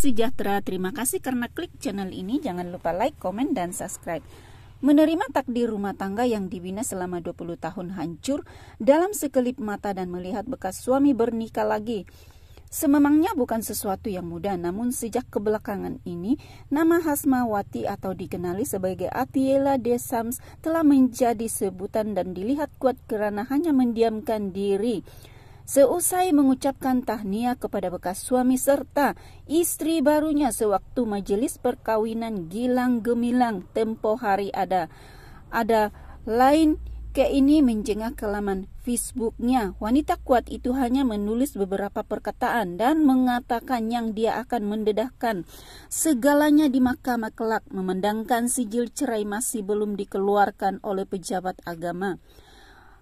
sejahtera, terima kasih karena klik channel ini. Jangan lupa like, komen, dan subscribe. Menerima takdir rumah tangga yang dibina selama 20 tahun hancur dalam sekelip mata dan melihat bekas suami bernikah lagi. Sememangnya bukan sesuatu yang mudah, namun sejak kebelakangan ini, nama Hasmawati atau dikenali sebagai Atiela Desams telah menjadi sebutan dan dilihat kuat kerana hanya mendiamkan diri. Seusai mengucapkan tahniah kepada bekas suami serta istri barunya sewaktu majelis perkawinan Gilang Gemilang tempo hari ada ada lain ke ini menjengah kelaman Facebooknya. Wanita kuat itu hanya menulis beberapa perkataan dan mengatakan yang dia akan mendedahkan segalanya di mahkamah kelak memandangkan sijil cerai masih belum dikeluarkan oleh pejabat agama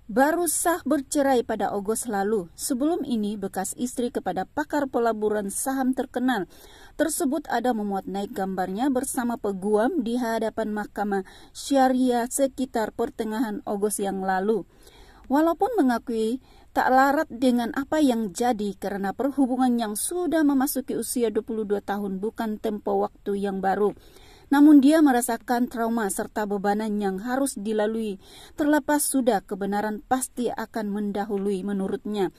baru sah bercerai pada Ogos lalu. Sebelum ini, bekas istri kepada pakar pelaburan saham terkenal tersebut ada memuat naik gambarnya bersama peguam di hadapan mahkamah syariah sekitar pertengahan Ogos yang lalu. Walaupun mengakui tak larat dengan apa yang jadi karena perhubungan yang sudah memasuki usia 22 tahun bukan tempo waktu yang baru namun dia merasakan trauma serta bebanan yang harus dilalui. Terlepas sudah kebenaran pasti akan mendahului menurutnya.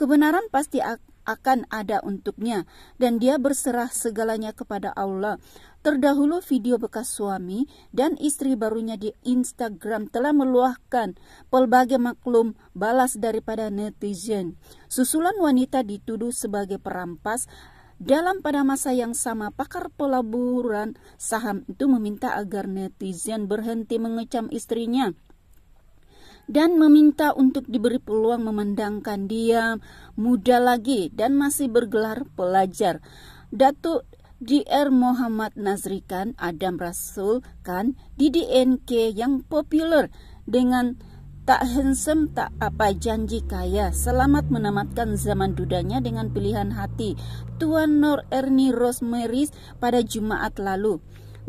Kebenaran pasti akan ada untuknya dan dia berserah segalanya kepada Allah. Terdahulu video bekas suami dan istri barunya di Instagram telah meluahkan pelbagai maklum balas daripada netizen. Susulan wanita dituduh sebagai perampas dalam pada masa yang sama, pakar pelaburan saham itu meminta agar netizen berhenti mengecam istrinya dan meminta untuk diberi peluang memandangkan dia muda lagi dan masih bergelar pelajar. Datuk DR Muhammad Nazrikan Adam Rasul kan di NK yang populer dengan tak handsome tak apa janji kaya selamat menamatkan zaman dudanya dengan pilihan hati Tuan Nor Erni Rosemary pada Jumaat lalu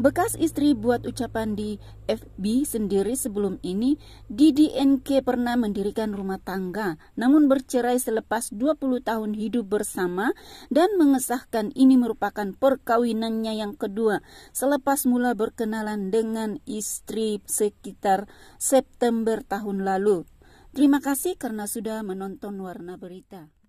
Bekas istri buat ucapan di FB sendiri sebelum ini, Didi NK pernah mendirikan rumah tangga, namun bercerai selepas 20 tahun hidup bersama dan mengesahkan ini merupakan perkawinannya yang kedua selepas mula berkenalan dengan istri sekitar September tahun lalu. Terima kasih karena sudah menonton Warna Berita.